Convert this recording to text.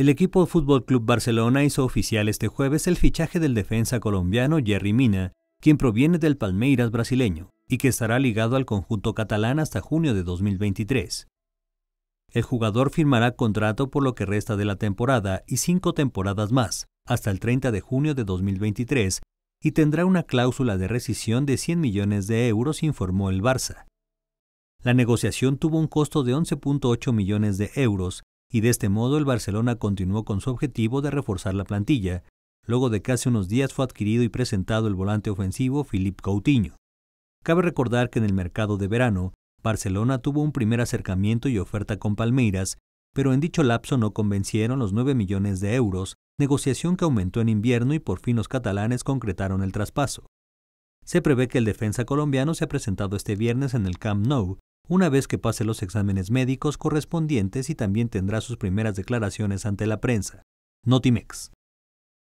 El equipo Fútbol Club Barcelona hizo oficial este jueves el fichaje del defensa colombiano Jerry Mina, quien proviene del Palmeiras brasileño y que estará ligado al conjunto catalán hasta junio de 2023. El jugador firmará contrato por lo que resta de la temporada y cinco temporadas más, hasta el 30 de junio de 2023, y tendrá una cláusula de rescisión de 100 millones de euros, informó el Barça. La negociación tuvo un costo de 11.8 millones de euros y de este modo el Barcelona continuó con su objetivo de reforzar la plantilla. Luego de casi unos días fue adquirido y presentado el volante ofensivo Philippe Coutinho. Cabe recordar que en el mercado de verano, Barcelona tuvo un primer acercamiento y oferta con Palmeiras, pero en dicho lapso no convencieron los 9 millones de euros, negociación que aumentó en invierno y por fin los catalanes concretaron el traspaso. Se prevé que el defensa colombiano se ha presentado este viernes en el Camp Nou una vez que pase los exámenes médicos correspondientes y también tendrá sus primeras declaraciones ante la prensa. Notimex.